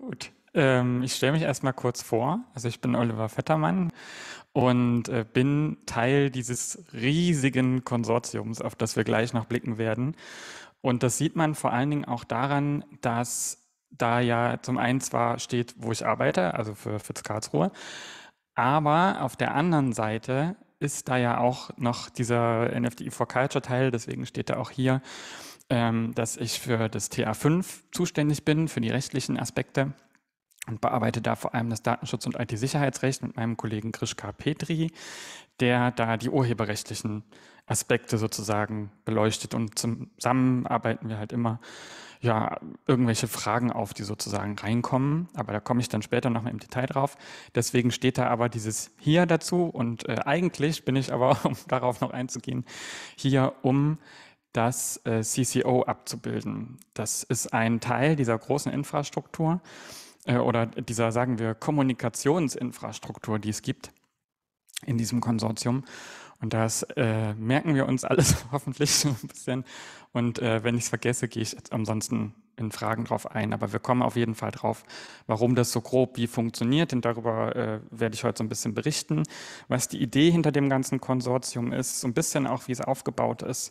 Gut. Ähm, ich stelle mich erstmal kurz vor. Also ich bin Oliver Vettermann und äh, bin Teil dieses riesigen Konsortiums, auf das wir gleich noch blicken werden. Und das sieht man vor allen Dingen auch daran, dass da ja zum einen zwar steht, wo ich arbeite, also für Fitz Karlsruhe, aber auf der anderen Seite ist da ja auch noch dieser NFDI for Culture Teil, deswegen steht er auch hier ähm, dass ich für das TA5 zuständig bin, für die rechtlichen Aspekte und bearbeite da vor allem das Datenschutz- und IT-Sicherheitsrecht mit meinem Kollegen Grishka Petri, der da die urheberrechtlichen Aspekte sozusagen beleuchtet und zusammen arbeiten wir halt immer ja, irgendwelche Fragen auf, die sozusagen reinkommen, aber da komme ich dann später nochmal im Detail drauf. Deswegen steht da aber dieses hier dazu und äh, eigentlich bin ich aber, um darauf noch einzugehen, hier um das äh, CCO abzubilden. Das ist ein Teil dieser großen Infrastruktur äh, oder dieser, sagen wir, Kommunikationsinfrastruktur, die es gibt in diesem Konsortium. Und das äh, merken wir uns alles hoffentlich so ein bisschen. Und äh, wenn ich es vergesse, gehe ich jetzt ansonsten in Fragen drauf ein. Aber wir kommen auf jeden Fall drauf, warum das so grob wie funktioniert. Denn darüber äh, werde ich heute so ein bisschen berichten, was die Idee hinter dem ganzen Konsortium ist, so ein bisschen auch, wie es aufgebaut ist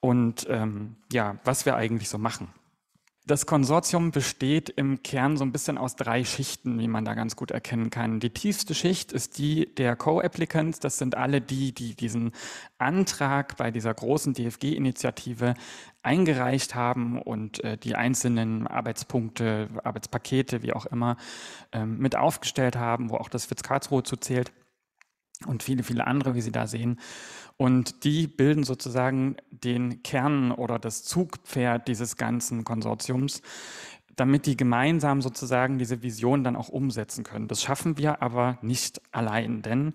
und ähm, ja, was wir eigentlich so machen. Das Konsortium besteht im Kern so ein bisschen aus drei Schichten, wie man da ganz gut erkennen kann. Die tiefste Schicht ist die der Co-Applicants. Das sind alle die, die diesen Antrag bei dieser großen DFG-Initiative eingereicht haben und äh, die einzelnen Arbeitspunkte, Arbeitspakete, wie auch immer, ähm, mit aufgestellt haben, wo auch das Fitz Karlsruhe zu zählt und viele, viele andere, wie Sie da sehen. Und die bilden sozusagen den Kern oder das Zugpferd dieses ganzen Konsortiums, damit die gemeinsam sozusagen diese Vision dann auch umsetzen können. Das schaffen wir aber nicht allein, denn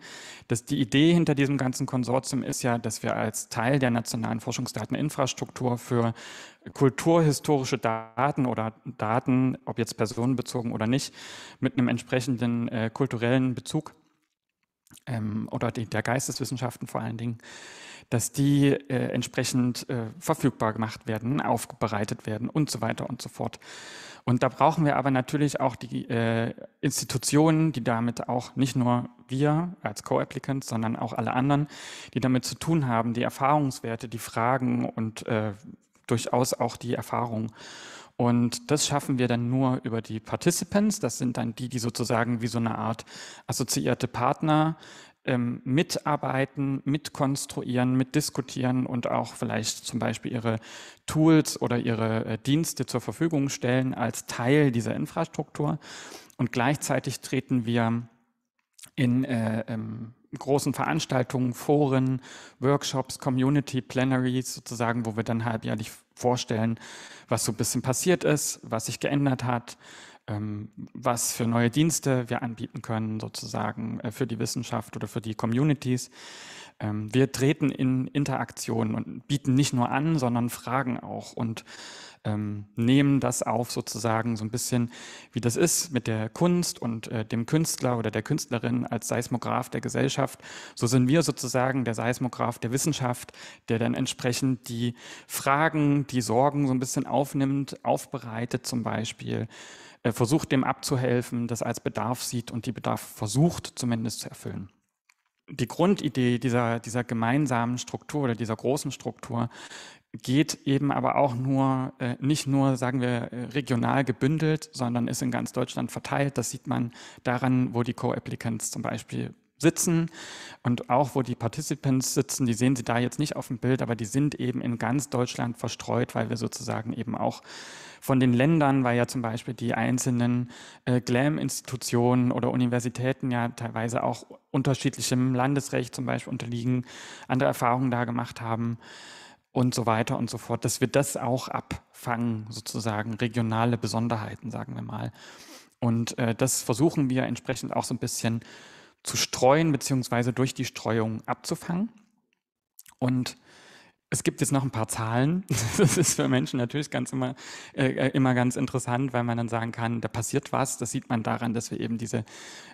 das, die Idee hinter diesem ganzen Konsortium ist ja, dass wir als Teil der nationalen Forschungsdateninfrastruktur für kulturhistorische Daten oder Daten, ob jetzt personenbezogen oder nicht, mit einem entsprechenden äh, kulturellen Bezug ähm, oder die, der Geisteswissenschaften vor allen Dingen, dass die äh, entsprechend äh, verfügbar gemacht werden, aufbereitet werden und so weiter und so fort. Und da brauchen wir aber natürlich auch die äh, Institutionen, die damit auch nicht nur wir als Co-Applicants, sondern auch alle anderen, die damit zu tun haben, die Erfahrungswerte, die Fragen und äh, durchaus auch die Erfahrung. Und das schaffen wir dann nur über die Participants. Das sind dann die, die sozusagen wie so eine Art assoziierte Partner ähm, mitarbeiten, mitkonstruieren, mitdiskutieren und auch vielleicht zum Beispiel ihre Tools oder ihre äh, Dienste zur Verfügung stellen als Teil dieser Infrastruktur. Und gleichzeitig treten wir in äh, ähm, großen Veranstaltungen, Foren, Workshops, Community, Plenaries sozusagen, wo wir dann halbjährlich vorstellen, was so ein bisschen passiert ist, was sich geändert hat, ähm, was für neue Dienste wir anbieten können, sozusagen äh, für die Wissenschaft oder für die Communities. Ähm, wir treten in Interaktion und bieten nicht nur an, sondern fragen auch und ähm, nehmen das auf sozusagen so ein bisschen, wie das ist mit der Kunst und äh, dem Künstler oder der Künstlerin als Seismograph der Gesellschaft. So sind wir sozusagen der Seismograph der Wissenschaft, der dann entsprechend die Fragen, die Sorgen so ein bisschen aufnimmt, aufbereitet zum Beispiel äh, versucht dem abzuhelfen, das als Bedarf sieht und die Bedarf versucht zumindest zu erfüllen die Grundidee dieser, dieser gemeinsamen Struktur oder dieser großen Struktur geht eben aber auch nur, äh, nicht nur, sagen wir, äh, regional gebündelt, sondern ist in ganz Deutschland verteilt. Das sieht man daran, wo die Co-Applicants zum Beispiel sitzen und auch wo die Participants sitzen, die sehen Sie da jetzt nicht auf dem Bild, aber die sind eben in ganz Deutschland verstreut, weil wir sozusagen eben auch von den Ländern, weil ja zum Beispiel die einzelnen äh, GLAM-Institutionen oder Universitäten ja teilweise auch unterschiedlichem Landesrecht zum Beispiel unterliegen, andere Erfahrungen da gemacht haben und so weiter und so fort, dass wir das auch abfangen, sozusagen regionale Besonderheiten, sagen wir mal. Und äh, das versuchen wir entsprechend auch so ein bisschen zu streuen, beziehungsweise durch die Streuung abzufangen. Und es gibt jetzt noch ein paar Zahlen. Das ist für Menschen natürlich ganz immer, äh, äh, immer ganz interessant, weil man dann sagen kann, da passiert was. Das sieht man daran, dass wir eben diese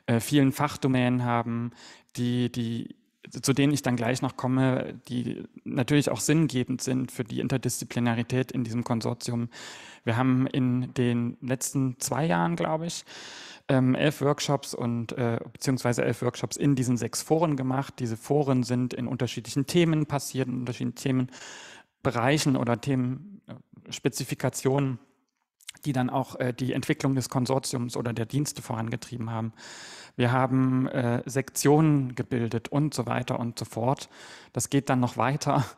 äh, vielen Fachdomänen haben, die, die zu denen ich dann gleich noch komme, die natürlich auch sinngebend sind für die Interdisziplinarität in diesem Konsortium. Wir haben in den letzten zwei Jahren, glaube ich, ähm, elf Workshops und äh, beziehungsweise elf Workshops in diesen sechs Foren gemacht. Diese Foren sind in unterschiedlichen Themen passiert, in unterschiedlichen Themenbereichen oder Themenspezifikationen, die dann auch äh, die Entwicklung des Konsortiums oder der Dienste vorangetrieben haben wir haben äh, Sektionen gebildet und so weiter und so fort. Das geht dann noch weiter.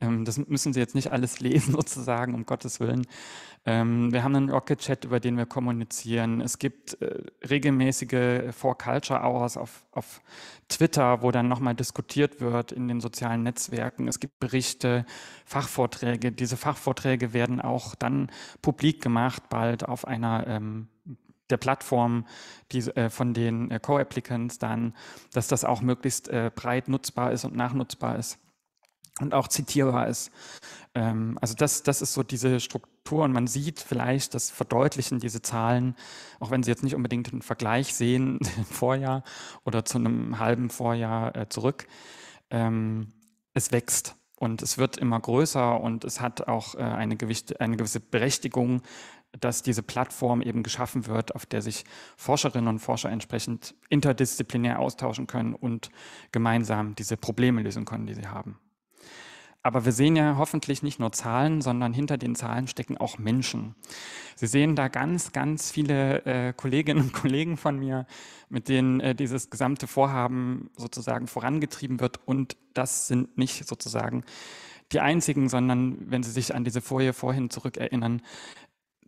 Ähm, das müssen Sie jetzt nicht alles lesen, sozusagen, um Gottes Willen. Ähm, wir haben einen Rocket-Chat, über den wir kommunizieren. Es gibt äh, regelmäßige For-Culture-Hours auf, auf Twitter, wo dann nochmal diskutiert wird in den sozialen Netzwerken. Es gibt Berichte, Fachvorträge. Diese Fachvorträge werden auch dann publik gemacht, bald auf einer ähm, der Plattform die, äh, von den äh, Co-Applicants dann, dass das auch möglichst äh, breit nutzbar ist und nachnutzbar ist und auch zitierbar ist. Ähm, also das, das ist so diese Struktur und man sieht vielleicht, das verdeutlichen diese Zahlen, auch wenn Sie jetzt nicht unbedingt einen Vergleich sehen, Vorjahr oder zu einem halben Vorjahr äh, zurück, ähm, es wächst. Und es wird immer größer und es hat auch äh, eine gewisse Berechtigung, dass diese Plattform eben geschaffen wird, auf der sich Forscherinnen und Forscher entsprechend interdisziplinär austauschen können und gemeinsam diese Probleme lösen können, die sie haben. Aber wir sehen ja hoffentlich nicht nur Zahlen, sondern hinter den Zahlen stecken auch Menschen. Sie sehen da ganz, ganz viele äh, Kolleginnen und Kollegen von mir, mit denen äh, dieses gesamte Vorhaben sozusagen vorangetrieben wird. Und das sind nicht sozusagen die einzigen, sondern wenn Sie sich an diese Folie vorhin zurückerinnern,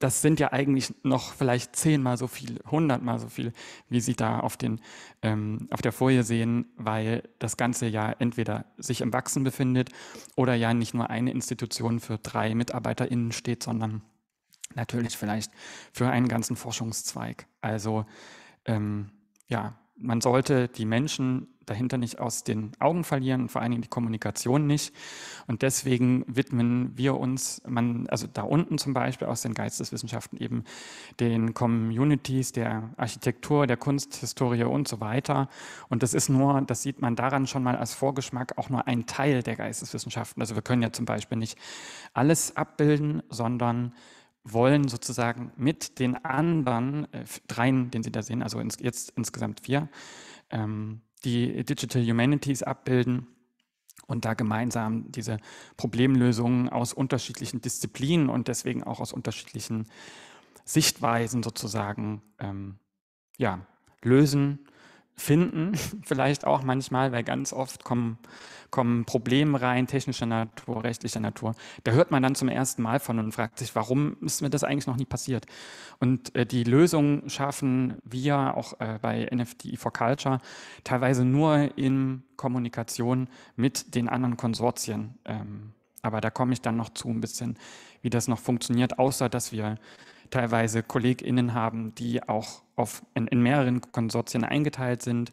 das sind ja eigentlich noch vielleicht zehnmal so viel, hundertmal so viel, wie Sie da auf, den, ähm, auf der Folie sehen, weil das Ganze ja entweder sich im Wachsen befindet oder ja nicht nur eine Institution für drei MitarbeiterInnen steht, sondern natürlich vielleicht für einen ganzen Forschungszweig. Also ähm, ja, man sollte die Menschen, dahinter nicht aus den Augen verlieren und vor allen Dingen die Kommunikation nicht. Und deswegen widmen wir uns, man, also da unten zum Beispiel aus den Geisteswissenschaften eben den Communities, der Architektur, der Kunsthistorie und so weiter. Und das ist nur, das sieht man daran schon mal als Vorgeschmack, auch nur ein Teil der Geisteswissenschaften. Also wir können ja zum Beispiel nicht alles abbilden, sondern wollen sozusagen mit den anderen äh, dreien, den Sie da sehen, also ins, jetzt insgesamt vier, ähm, die Digital Humanities abbilden und da gemeinsam diese Problemlösungen aus unterschiedlichen Disziplinen und deswegen auch aus unterschiedlichen Sichtweisen sozusagen ähm, ja, lösen finden, vielleicht auch manchmal, weil ganz oft kommen, kommen Probleme rein, technischer Natur, rechtlicher Natur. Da hört man dann zum ersten Mal von und fragt sich, warum ist mir das eigentlich noch nie passiert? Und äh, die Lösung schaffen wir auch äh, bei NFTI for Culture teilweise nur in Kommunikation mit den anderen Konsortien. Ähm, aber da komme ich dann noch zu ein bisschen, wie das noch funktioniert, außer dass wir teilweise KollegInnen haben, die auch auf, in, in mehreren Konsortien eingeteilt sind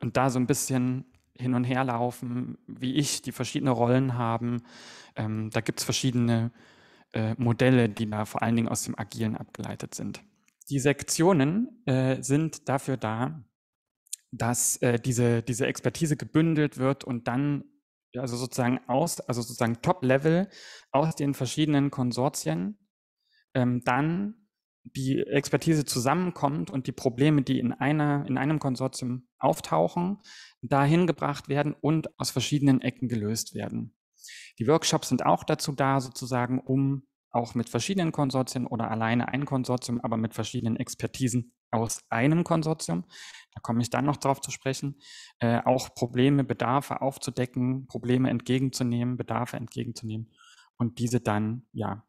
und da so ein bisschen hin und her laufen, wie ich, die verschiedene Rollen haben. Ähm, da gibt es verschiedene äh, Modelle, die da vor allen Dingen aus dem Agilen abgeleitet sind. Die Sektionen äh, sind dafür da, dass äh, diese, diese Expertise gebündelt wird und dann also sozusagen aus, also sozusagen Top-Level aus den verschiedenen Konsortien ähm, dann die Expertise zusammenkommt und die Probleme, die in, einer, in einem Konsortium auftauchen, dahin gebracht werden und aus verschiedenen Ecken gelöst werden. Die Workshops sind auch dazu da, sozusagen, um auch mit verschiedenen Konsortien oder alleine ein Konsortium, aber mit verschiedenen Expertisen aus einem Konsortium, da komme ich dann noch drauf zu sprechen, äh, auch Probleme, Bedarfe aufzudecken, Probleme entgegenzunehmen, Bedarfe entgegenzunehmen und diese dann ja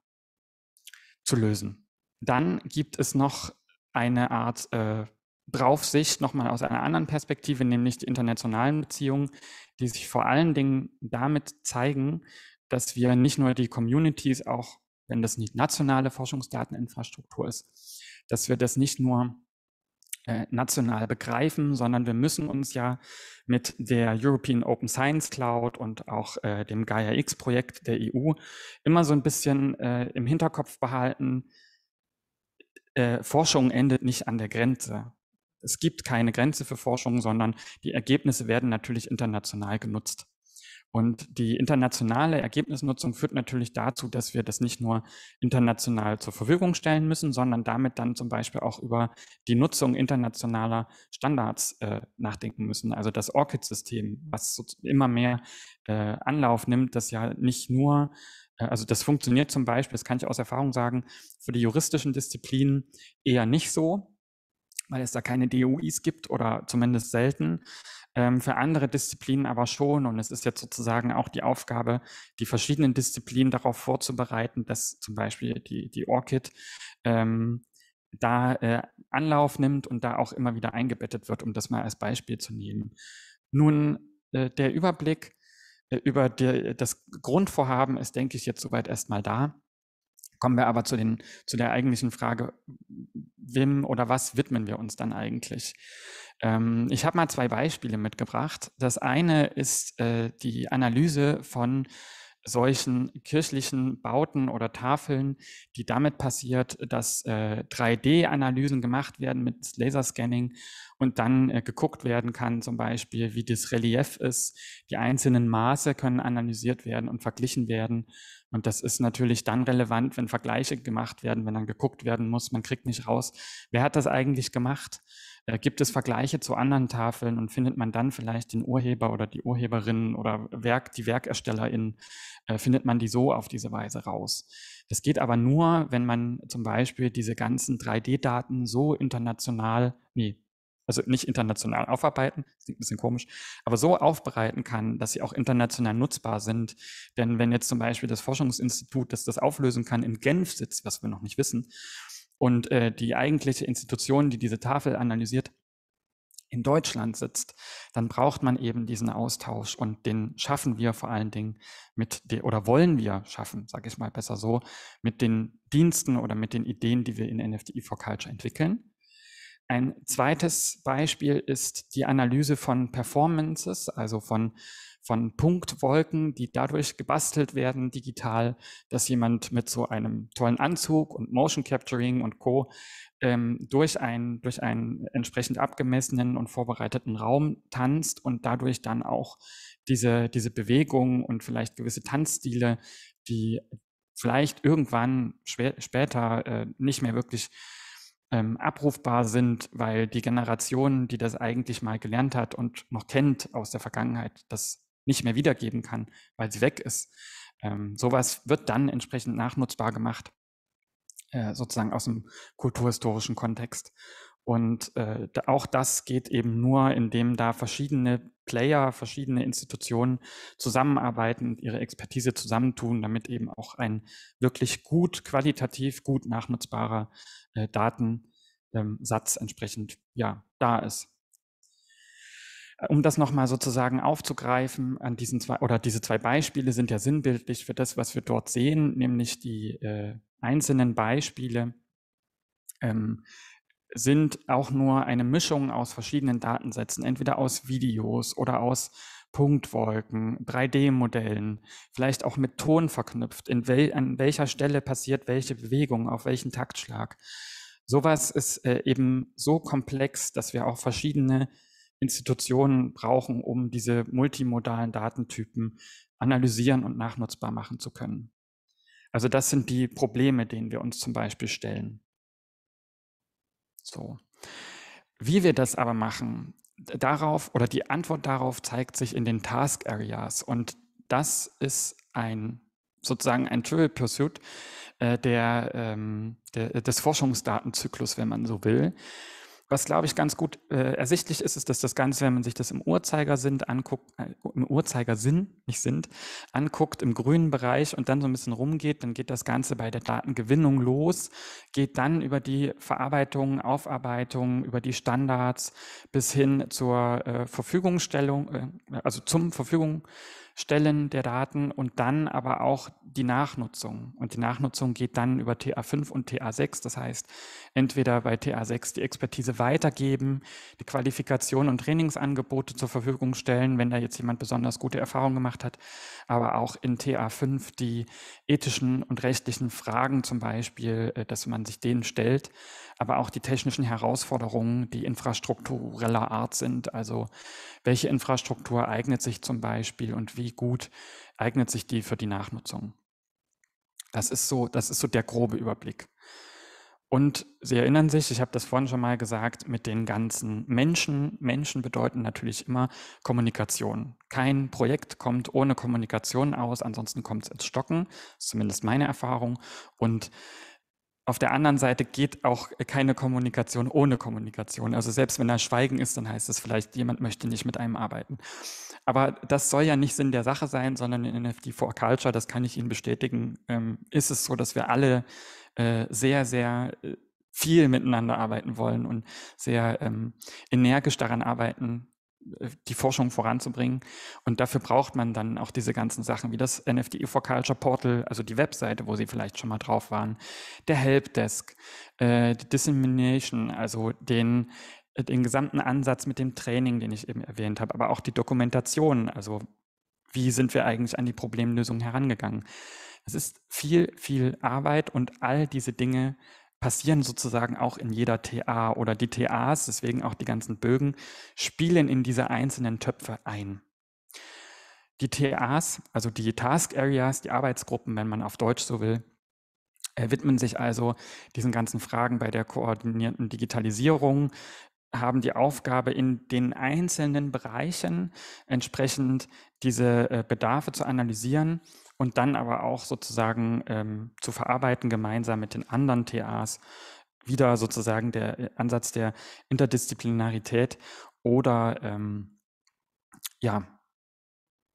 zu lösen. Dann gibt es noch eine Art äh, Draufsicht nochmal aus einer anderen Perspektive, nämlich die internationalen Beziehungen, die sich vor allen Dingen damit zeigen, dass wir nicht nur die Communities, auch wenn das nicht nationale Forschungsdateninfrastruktur ist, dass wir das nicht nur äh, national begreifen, sondern wir müssen uns ja mit der European Open Science Cloud und auch äh, dem Gaia-X-Projekt der EU immer so ein bisschen äh, im Hinterkopf behalten, äh, Forschung endet nicht an der Grenze. Es gibt keine Grenze für Forschung, sondern die Ergebnisse werden natürlich international genutzt. Und die internationale Ergebnisnutzung führt natürlich dazu, dass wir das nicht nur international zur Verfügung stellen müssen, sondern damit dann zum Beispiel auch über die Nutzung internationaler Standards äh, nachdenken müssen. Also das ORCID-System, was so immer mehr äh, Anlauf nimmt, das ja nicht nur äh, also das funktioniert zum Beispiel, das kann ich aus Erfahrung sagen, für die juristischen Disziplinen eher nicht so, weil es da keine DOIs gibt oder zumindest selten, ähm, für andere Disziplinen aber schon. Und es ist jetzt sozusagen auch die Aufgabe, die verschiedenen Disziplinen darauf vorzubereiten, dass zum Beispiel die, die Orchid ähm, da äh, Anlauf nimmt und da auch immer wieder eingebettet wird, um das mal als Beispiel zu nehmen. Nun, äh, der Überblick äh, über die, das Grundvorhaben ist, denke ich, jetzt soweit erstmal da. Kommen wir aber zu, den, zu der eigentlichen Frage, wem oder was widmen wir uns dann eigentlich? Ähm, ich habe mal zwei Beispiele mitgebracht. Das eine ist äh, die Analyse von solchen kirchlichen Bauten oder Tafeln, die damit passiert, dass äh, 3D-Analysen gemacht werden mit Laserscanning und dann äh, geguckt werden kann, zum Beispiel, wie das Relief ist. Die einzelnen Maße können analysiert werden und verglichen werden und das ist natürlich dann relevant, wenn Vergleiche gemacht werden, wenn dann geguckt werden muss, man kriegt nicht raus, wer hat das eigentlich gemacht? Äh, gibt es Vergleiche zu anderen Tafeln und findet man dann vielleicht den Urheber oder die Urheberin oder Werk, die Werkerstellerin, äh, findet man die so auf diese Weise raus. Das geht aber nur, wenn man zum Beispiel diese ganzen 3D-Daten so international, nee, also nicht international aufarbeiten, das klingt ein bisschen komisch, aber so aufbereiten kann, dass sie auch international nutzbar sind. Denn wenn jetzt zum Beispiel das Forschungsinstitut, das das auflösen kann, in Genf sitzt, was wir noch nicht wissen, und äh, die eigentliche Institution, die diese Tafel analysiert, in Deutschland sitzt, dann braucht man eben diesen Austausch und den schaffen wir vor allen Dingen mit de, oder wollen wir schaffen, sage ich mal besser so, mit den Diensten oder mit den Ideen, die wir in NFTI for Culture entwickeln. Ein zweites Beispiel ist die Analyse von Performances, also von, von Punktwolken, die dadurch gebastelt werden digital, dass jemand mit so einem tollen Anzug und Motion Capturing und Co. Ähm, durch, ein, durch einen entsprechend abgemessenen und vorbereiteten Raum tanzt und dadurch dann auch diese, diese Bewegungen und vielleicht gewisse Tanzstile, die vielleicht irgendwann später äh, nicht mehr wirklich ähm, abrufbar sind, weil die Generation, die das eigentlich mal gelernt hat und noch kennt aus der Vergangenheit, das nicht mehr wiedergeben kann, weil sie weg ist. Ähm, sowas wird dann entsprechend nachnutzbar gemacht, äh, sozusagen aus dem kulturhistorischen Kontext. Und äh, auch das geht eben nur, indem da verschiedene Player, verschiedene Institutionen zusammenarbeiten und ihre Expertise zusammentun, damit eben auch ein wirklich gut, qualitativ gut nachnutzbarer äh, Datensatz entsprechend ja da ist. Äh, um das nochmal sozusagen aufzugreifen, an diesen zwei oder diese zwei Beispiele sind ja sinnbildlich für das, was wir dort sehen, nämlich die äh, einzelnen Beispiele ähm, sind auch nur eine Mischung aus verschiedenen Datensätzen, entweder aus Videos oder aus Punktwolken, 3D-Modellen, vielleicht auch mit Ton verknüpft, wel an welcher Stelle passiert welche Bewegung, auf welchen Taktschlag. Sowas ist äh, eben so komplex, dass wir auch verschiedene Institutionen brauchen, um diese multimodalen Datentypen analysieren und nachnutzbar machen zu können. Also das sind die Probleme, denen wir uns zum Beispiel stellen. So. Wie wir das aber machen, darauf oder die Antwort darauf zeigt sich in den Task Areas. Und das ist ein sozusagen ein Trivial Pursuit äh, der, ähm, der, des Forschungsdatenzyklus, wenn man so will. Was, glaube ich, ganz gut äh, ersichtlich ist, ist, dass das Ganze, wenn man sich das im Uhrzeigersinn anguckt, äh, im Uhrzeigersinn, nicht Sinn, anguckt, im grünen Bereich und dann so ein bisschen rumgeht, dann geht das Ganze bei der Datengewinnung los, geht dann über die Verarbeitung, Aufarbeitung, über die Standards bis hin zur äh, Verfügungstellung, äh, also zum Verfügung der Daten und dann aber auch die Nachnutzung. Und die Nachnutzung geht dann über TA5 und TA6. Das heißt, entweder bei TA6 die Expertise weitergeben, die Qualifikation und Trainingsangebote zur Verfügung stellen, wenn da jetzt jemand besonders gute Erfahrungen gemacht hat, aber auch in TA5 die ethischen und rechtlichen Fragen zum Beispiel, äh, dass man sich denen stellt, aber auch die technischen Herausforderungen, die infrastruktureller Art sind. Also welche Infrastruktur eignet sich zum Beispiel und wie gut eignet sich die für die Nachnutzung? Das ist so, das ist so der grobe Überblick. Und Sie erinnern sich, ich habe das vorhin schon mal gesagt, mit den ganzen Menschen. Menschen bedeuten natürlich immer Kommunikation. Kein Projekt kommt ohne Kommunikation aus, ansonsten kommt es ins Stocken. ist zumindest meine Erfahrung. Und auf der anderen Seite geht auch keine Kommunikation ohne Kommunikation. Also selbst wenn da Schweigen ist, dann heißt es vielleicht, jemand möchte nicht mit einem arbeiten. Aber das soll ja nicht Sinn der Sache sein, sondern in NFT for Culture, das kann ich Ihnen bestätigen, ähm, ist es so, dass wir alle äh, sehr, sehr äh, viel miteinander arbeiten wollen und sehr ähm, energisch daran arbeiten, die Forschung voranzubringen. Und dafür braucht man dann auch diese ganzen Sachen wie das NFDE for Culture Portal, also die Webseite, wo sie vielleicht schon mal drauf waren, der Helpdesk, äh, die Dissemination, also den, äh, den gesamten Ansatz mit dem Training, den ich eben erwähnt habe, aber auch die Dokumentation, also wie sind wir eigentlich an die Problemlösung herangegangen. Es ist viel, viel Arbeit und all diese Dinge passieren sozusagen auch in jeder TA oder die TAs, deswegen auch die ganzen Bögen, spielen in diese einzelnen Töpfe ein. Die TAs, also die Task Areas, die Arbeitsgruppen, wenn man auf Deutsch so will, äh, widmen sich also diesen ganzen Fragen bei der koordinierten Digitalisierung, haben die Aufgabe, in den einzelnen Bereichen entsprechend diese äh, Bedarfe zu analysieren und dann aber auch sozusagen ähm, zu verarbeiten, gemeinsam mit den anderen TAs. Wieder sozusagen der äh, Ansatz der Interdisziplinarität oder ähm, ja,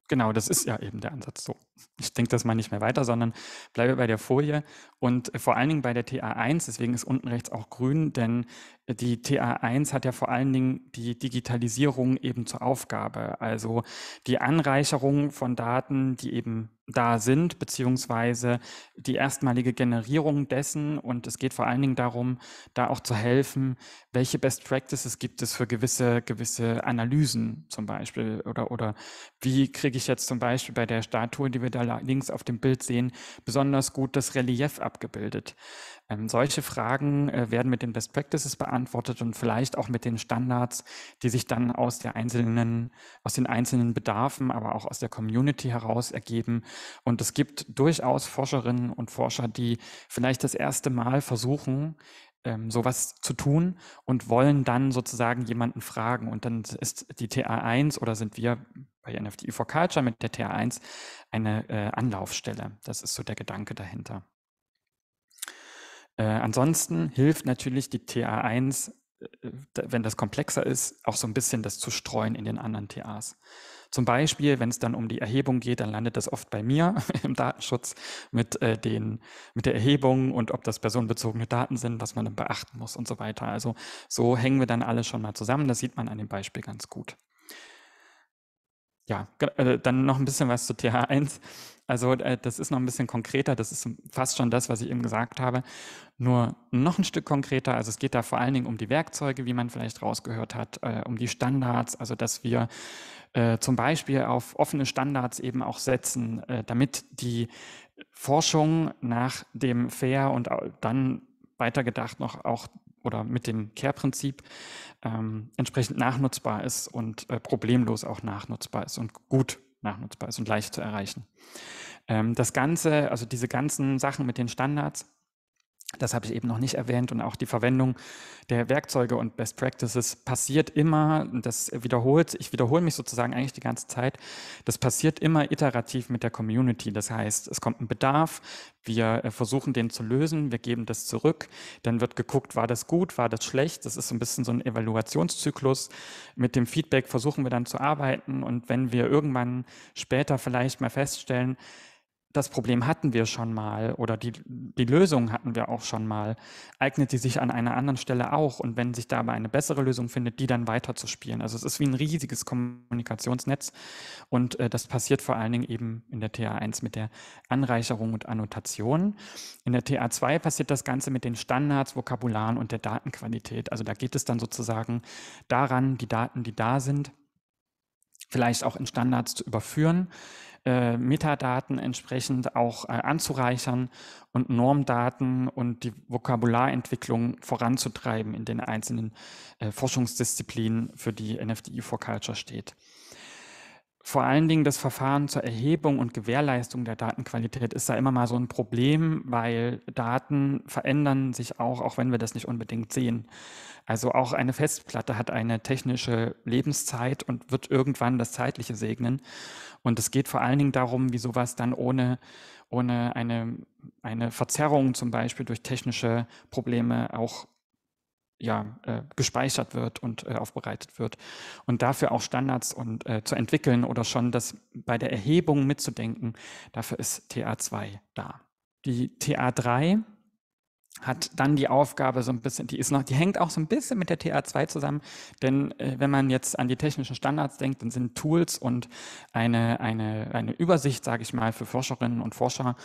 genau, das ist ja eben der Ansatz so ich denke das mal nicht mehr weiter, sondern bleibe bei der Folie und äh, vor allen Dingen bei der TA1, deswegen ist unten rechts auch grün, denn äh, die TA1 hat ja vor allen Dingen die Digitalisierung eben zur Aufgabe, also die Anreicherung von Daten, die eben da sind, beziehungsweise die erstmalige Generierung dessen. Und es geht vor allen Dingen darum, da auch zu helfen, welche Best Practices gibt es für gewisse, gewisse Analysen zum Beispiel oder, oder wie kriege ich jetzt zum Beispiel bei der Statue, die wir wir da links auf dem Bild sehen, besonders gut das Relief abgebildet? Ähm, solche Fragen äh, werden mit den Best Practices beantwortet und vielleicht auch mit den Standards, die sich dann aus der einzelnen, aus den einzelnen Bedarfen, aber auch aus der Community heraus ergeben. Und es gibt durchaus Forscherinnen und Forscher, die vielleicht das erste Mal versuchen, ähm, sowas zu tun und wollen dann sozusagen jemanden fragen. Und dann ist die TA1 oder sind wir bei NFT for Culture mit der ta 1 eine äh, Anlaufstelle. Das ist so der Gedanke dahinter. Äh, ansonsten hilft natürlich die TA1, äh, wenn das komplexer ist, auch so ein bisschen das zu streuen in den anderen TAs. Zum Beispiel, wenn es dann um die Erhebung geht, dann landet das oft bei mir im Datenschutz mit, äh, den, mit der Erhebung und ob das personenbezogene Daten sind, was man dann beachten muss und so weiter. Also so hängen wir dann alle schon mal zusammen. Das sieht man an dem Beispiel ganz gut ja, äh, dann noch ein bisschen was zu TH1. Also äh, das ist noch ein bisschen konkreter, das ist fast schon das, was ich eben gesagt habe, nur noch ein Stück konkreter. Also es geht da vor allen Dingen um die Werkzeuge, wie man vielleicht rausgehört hat, äh, um die Standards, also dass wir zum Beispiel auf offene Standards eben auch setzen, damit die Forschung nach dem FAIR und dann weitergedacht noch auch oder mit dem Care-Prinzip ähm, entsprechend nachnutzbar ist und äh, problemlos auch nachnutzbar ist und gut nachnutzbar ist und leicht zu erreichen. Ähm, das Ganze, also diese ganzen Sachen mit den Standards, das habe ich eben noch nicht erwähnt und auch die Verwendung der Werkzeuge und Best Practices passiert immer, das wiederholt, ich wiederhole mich sozusagen eigentlich die ganze Zeit, das passiert immer iterativ mit der Community. Das heißt, es kommt ein Bedarf, wir äh, versuchen den zu lösen, wir geben das zurück, dann wird geguckt, war das gut, war das schlecht, das ist so ein bisschen so ein Evaluationszyklus. Mit dem Feedback versuchen wir dann zu arbeiten und wenn wir irgendwann später vielleicht mal feststellen, das Problem hatten wir schon mal oder die, die Lösung hatten wir auch schon mal, eignet die sich an einer anderen Stelle auch und wenn sich dabei eine bessere Lösung findet, die dann weiterzuspielen. Also es ist wie ein riesiges Kommunikationsnetz und äh, das passiert vor allen Dingen eben in der TA1 mit der Anreicherung und Annotation. In der TA2 passiert das Ganze mit den Standards, Vokabularen und der Datenqualität. Also da geht es dann sozusagen daran, die Daten, die da sind, vielleicht auch in Standards zu überführen, äh, Metadaten entsprechend auch äh, anzureichern und Normdaten und die Vokabularentwicklung voranzutreiben in den einzelnen äh, Forschungsdisziplinen, für die NFDI for Culture steht vor allen Dingen das Verfahren zur Erhebung und Gewährleistung der Datenqualität ist da immer mal so ein Problem, weil Daten verändern sich auch, auch wenn wir das nicht unbedingt sehen. Also auch eine Festplatte hat eine technische Lebenszeit und wird irgendwann das Zeitliche segnen. Und es geht vor allen Dingen darum, wie sowas dann ohne, ohne eine, eine Verzerrung zum Beispiel durch technische Probleme auch ja, äh, gespeichert wird und äh, aufbereitet wird. Und dafür auch Standards und äh, zu entwickeln oder schon das bei der Erhebung mitzudenken, dafür ist TA2 da. Die TA3 hat dann die Aufgabe so ein bisschen, die ist noch, die hängt auch so ein bisschen mit der TA2 zusammen, denn äh, wenn man jetzt an die technischen Standards denkt, dann sind Tools und eine, eine, eine Übersicht, sage ich mal, für Forscherinnen und Forscher,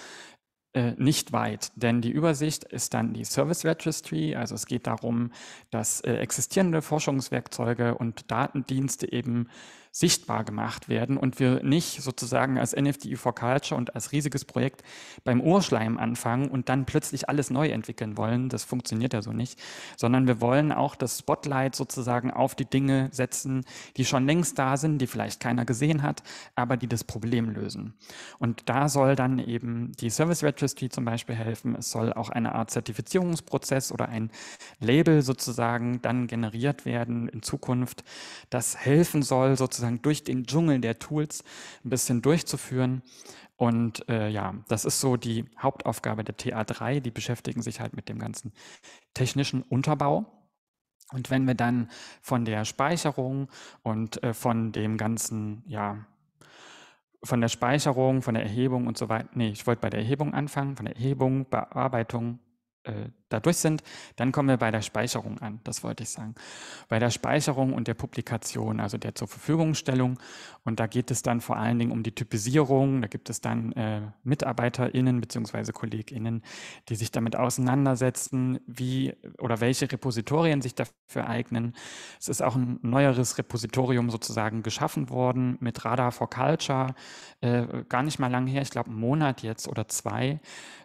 äh, nicht weit, denn die Übersicht ist dann die Service Registry. Also es geht darum, dass äh, existierende Forschungswerkzeuge und Datendienste eben sichtbar gemacht werden und wir nicht sozusagen als NFDI for Culture und als riesiges Projekt beim Urschleim anfangen und dann plötzlich alles neu entwickeln wollen. Das funktioniert ja so nicht, sondern wir wollen auch das Spotlight sozusagen auf die Dinge setzen, die schon längst da sind, die vielleicht keiner gesehen hat, aber die das Problem lösen. Und da soll dann eben die Service Registry zum Beispiel helfen. Es soll auch eine Art Zertifizierungsprozess oder ein Label sozusagen dann generiert werden in Zukunft, das helfen soll sozusagen sozusagen durch den Dschungel der Tools ein bisschen durchzuführen. Und äh, ja, das ist so die Hauptaufgabe der TA3. Die beschäftigen sich halt mit dem ganzen technischen Unterbau. Und wenn wir dann von der Speicherung und äh, von dem ganzen, ja, von der Speicherung, von der Erhebung und so weiter, nee, ich wollte bei der Erhebung anfangen, von der Erhebung, Bearbeitung, äh, dadurch sind, dann kommen wir bei der Speicherung an, das wollte ich sagen. Bei der Speicherung und der Publikation, also der zur Verfügungstellung. Und da geht es dann vor allen Dingen um die Typisierung. Da gibt es dann äh, MitarbeiterInnen bzw. KollegInnen, die sich damit auseinandersetzen, wie oder welche Repositorien sich dafür eignen. Es ist auch ein neueres Repositorium sozusagen geschaffen worden mit Radar for Culture, äh, gar nicht mal lange her, ich glaube einen Monat jetzt oder zwei,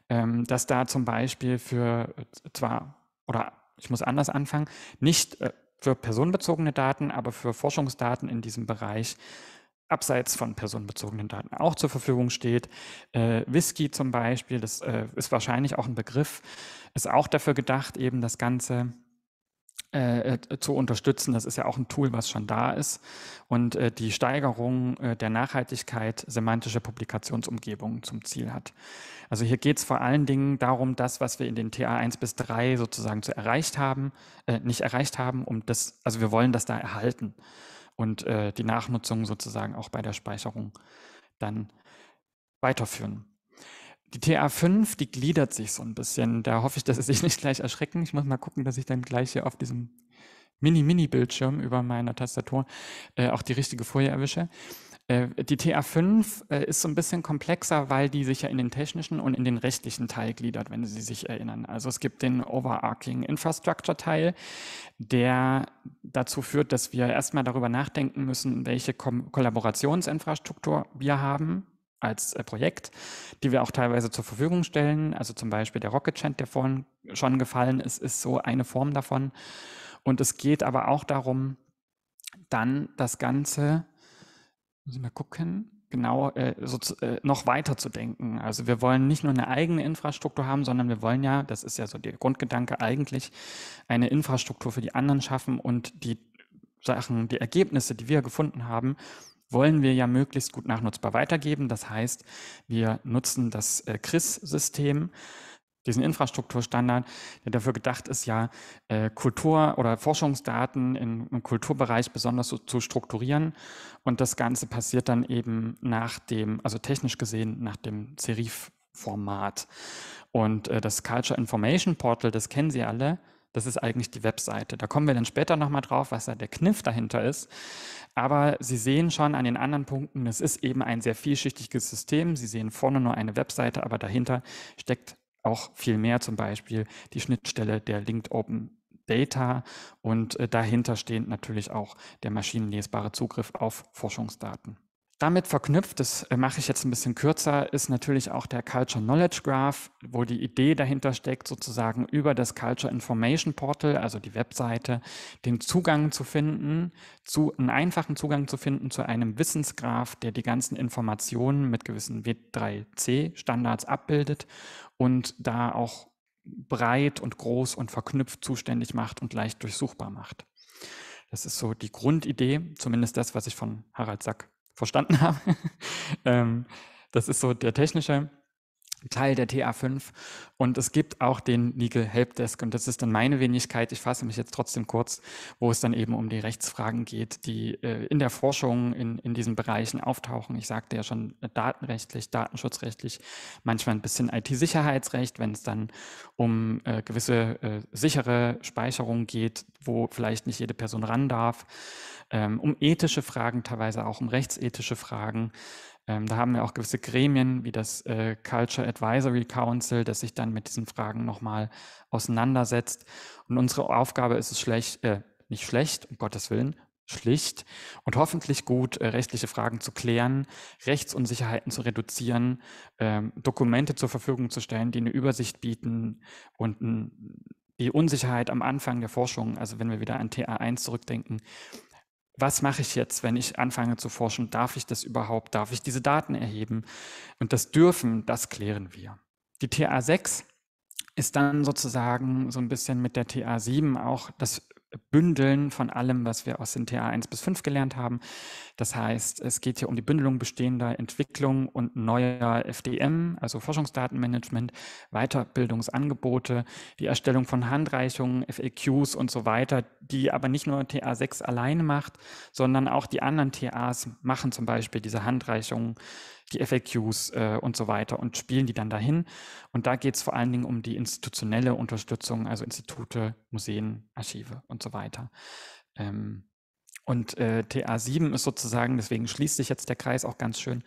ähm, dass da zum Beispiel für zwar, oder ich muss anders anfangen, nicht äh, für personenbezogene Daten, aber für Forschungsdaten in diesem Bereich abseits von personenbezogenen Daten auch zur Verfügung steht. Äh, Whisky zum Beispiel, das äh, ist wahrscheinlich auch ein Begriff, ist auch dafür gedacht, eben das Ganze äh, äh, zu unterstützen. Das ist ja auch ein Tool, was schon da ist. Und äh, die Steigerung äh, der Nachhaltigkeit semantischer Publikationsumgebungen zum Ziel hat. Also hier geht es vor allen Dingen darum, das, was wir in den TA 1 bis 3 sozusagen zu erreicht haben, äh, nicht erreicht haben, um das, also wir wollen das da erhalten und die Nachnutzung sozusagen auch bei der Speicherung dann weiterführen. Die TA5, die gliedert sich so ein bisschen. Da hoffe ich, dass Sie sich nicht gleich erschrecken. Ich muss mal gucken, dass ich dann gleich hier auf diesem Mini-Mini-Bildschirm über meiner Tastatur äh, auch die richtige Folie erwische. Äh, die TA5 äh, ist so ein bisschen komplexer, weil die sich ja in den technischen und in den rechtlichen Teil gliedert, wenn Sie sich erinnern. Also es gibt den Overarching Infrastructure Teil, der dazu führt, dass wir erstmal darüber nachdenken müssen, welche Kom Kollaborationsinfrastruktur wir haben als äh, Projekt, die wir auch teilweise zur Verfügung stellen. Also zum Beispiel der Rocket Chant, der vorhin schon gefallen ist, ist so eine Form davon. Und es geht aber auch darum, dann das Ganze, muss ich mal gucken, genau äh, so, äh, noch weiter zu denken. Also wir wollen nicht nur eine eigene Infrastruktur haben, sondern wir wollen ja, das ist ja so der Grundgedanke eigentlich, eine Infrastruktur für die anderen schaffen und die Sachen, die Ergebnisse, die wir gefunden haben, wollen wir ja möglichst gut nachnutzbar weitergeben. Das heißt, wir nutzen das äh, CRIS-System, diesen Infrastrukturstandard, der dafür gedacht ist, ja, äh, Kultur- oder Forschungsdaten im Kulturbereich besonders so zu strukturieren. Und das Ganze passiert dann eben nach dem, also technisch gesehen, nach dem serif format Und äh, das Culture Information Portal, das kennen Sie alle, das ist eigentlich die Webseite. Da kommen wir dann später nochmal drauf, was da der Kniff dahinter ist. Aber Sie sehen schon an den anderen Punkten, es ist eben ein sehr vielschichtiges System. Sie sehen vorne nur eine Webseite, aber dahinter steckt auch viel mehr, zum Beispiel die Schnittstelle der Linked Open Data und äh, dahinter stehend natürlich auch der maschinenlesbare Zugriff auf Forschungsdaten. Damit verknüpft, das äh, mache ich jetzt ein bisschen kürzer, ist natürlich auch der Culture Knowledge Graph, wo die Idee dahinter steckt, sozusagen über das Culture Information Portal, also die Webseite, den Zugang zu finden, zu, einen einfachen Zugang zu finden zu einem Wissensgraph, der die ganzen Informationen mit gewissen W3C-Standards abbildet und da auch breit und groß und verknüpft zuständig macht und leicht durchsuchbar macht. Das ist so die Grundidee, zumindest das, was ich von Harald Sack verstanden habe. ähm, das ist so der technische. Teil der TA5 und es gibt auch den Legal Helpdesk und das ist dann meine Wenigkeit, ich fasse mich jetzt trotzdem kurz, wo es dann eben um die Rechtsfragen geht, die äh, in der Forschung in, in diesen Bereichen auftauchen. Ich sagte ja schon äh, datenrechtlich, datenschutzrechtlich, manchmal ein bisschen IT-Sicherheitsrecht, wenn es dann um äh, gewisse äh, sichere Speicherungen geht, wo vielleicht nicht jede Person ran darf, ähm, um ethische Fragen, teilweise auch um rechtsethische Fragen ähm, da haben wir auch gewisse Gremien wie das äh, Culture Advisory Council, das sich dann mit diesen Fragen nochmal auseinandersetzt. Und unsere Aufgabe ist es schlecht, äh, nicht schlecht, um Gottes Willen, schlicht und hoffentlich gut äh, rechtliche Fragen zu klären, Rechtsunsicherheiten zu reduzieren, ähm, Dokumente zur Verfügung zu stellen, die eine Übersicht bieten und die Unsicherheit am Anfang der Forschung, also wenn wir wieder an TA1 zurückdenken, was mache ich jetzt, wenn ich anfange zu forschen? Darf ich das überhaupt? Darf ich diese Daten erheben? Und das dürfen, das klären wir. Die TA6 ist dann sozusagen so ein bisschen mit der TA7 auch das Bündeln von allem, was wir aus den TA 1 bis 5 gelernt haben. Das heißt, es geht hier um die Bündelung bestehender Entwicklung und neuer FDM, also Forschungsdatenmanagement, Weiterbildungsangebote, die Erstellung von Handreichungen, FAQs und so weiter, die aber nicht nur TA 6 alleine macht, sondern auch die anderen TAs machen zum Beispiel diese Handreichungen die FAQs äh, und so weiter und spielen die dann dahin. Und da geht es vor allen Dingen um die institutionelle Unterstützung, also Institute, Museen, Archive und so weiter. Ähm, und äh, TA7 ist sozusagen, deswegen schließt sich jetzt der Kreis auch ganz schön,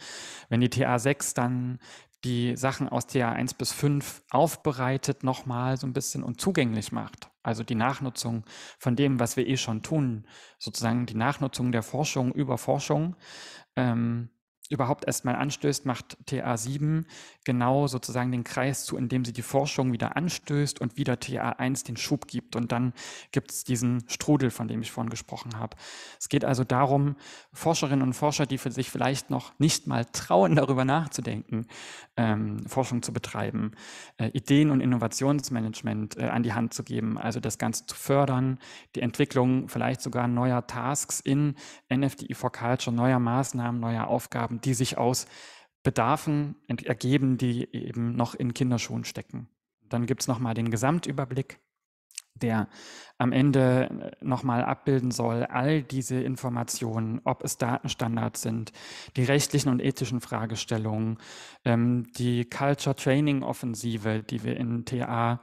wenn die TA6 dann die Sachen aus TA1 bis 5 aufbereitet nochmal so ein bisschen und zugänglich macht. Also die Nachnutzung von dem, was wir eh schon tun, sozusagen die Nachnutzung der Forschung über Forschung. Ähm, überhaupt erstmal anstößt, macht TA7 genau sozusagen den Kreis zu, indem sie die Forschung wieder anstößt und wieder TA1 den Schub gibt. Und dann gibt es diesen Strudel, von dem ich vorhin gesprochen habe. Es geht also darum, Forscherinnen und Forscher, die für sich vielleicht noch nicht mal trauen, darüber nachzudenken, ähm, Forschung zu betreiben, äh, Ideen und Innovationsmanagement äh, an die Hand zu geben, also das Ganze zu fördern, die Entwicklung vielleicht sogar neuer Tasks in NFDI for Culture, neuer Maßnahmen, neuer Aufgaben die sich aus Bedarfen ergeben, die eben noch in Kinderschuhen stecken. Dann gibt es nochmal den Gesamtüberblick, der am Ende äh, nochmal abbilden soll, all diese Informationen, ob es Datenstandards sind, die rechtlichen und ethischen Fragestellungen, ähm, die Culture Training Offensive, die wir in TA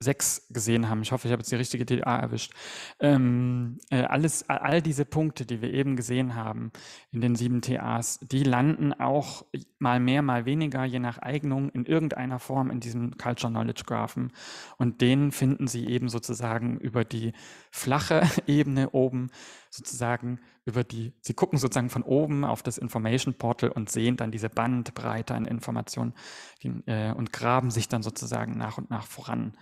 6 gesehen haben. Ich hoffe, ich habe jetzt die richtige TA erwischt. Ähm, äh, alles, all diese Punkte, die wir eben gesehen haben in den sieben TAs, die landen auch mal mehr, mal weniger, je nach Eignung, in irgendeiner Form in diesem Culture Knowledge Graphen. Und den finden Sie eben sozusagen über die flache Ebene oben sozusagen über die, sie gucken sozusagen von oben auf das Information Portal und sehen dann diese Bandbreite an Informationen die, äh, und graben sich dann sozusagen nach und nach voran.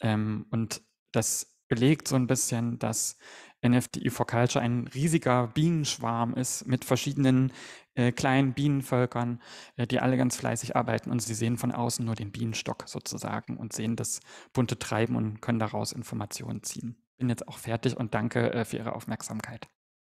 Ähm, und das belegt so ein bisschen, dass NFTI e for Culture ein riesiger Bienenschwarm ist mit verschiedenen äh, kleinen Bienenvölkern, äh, die alle ganz fleißig arbeiten und sie sehen von außen nur den Bienenstock sozusagen und sehen das bunte Treiben und können daraus Informationen ziehen bin jetzt auch fertig und danke äh, für Ihre Aufmerksamkeit.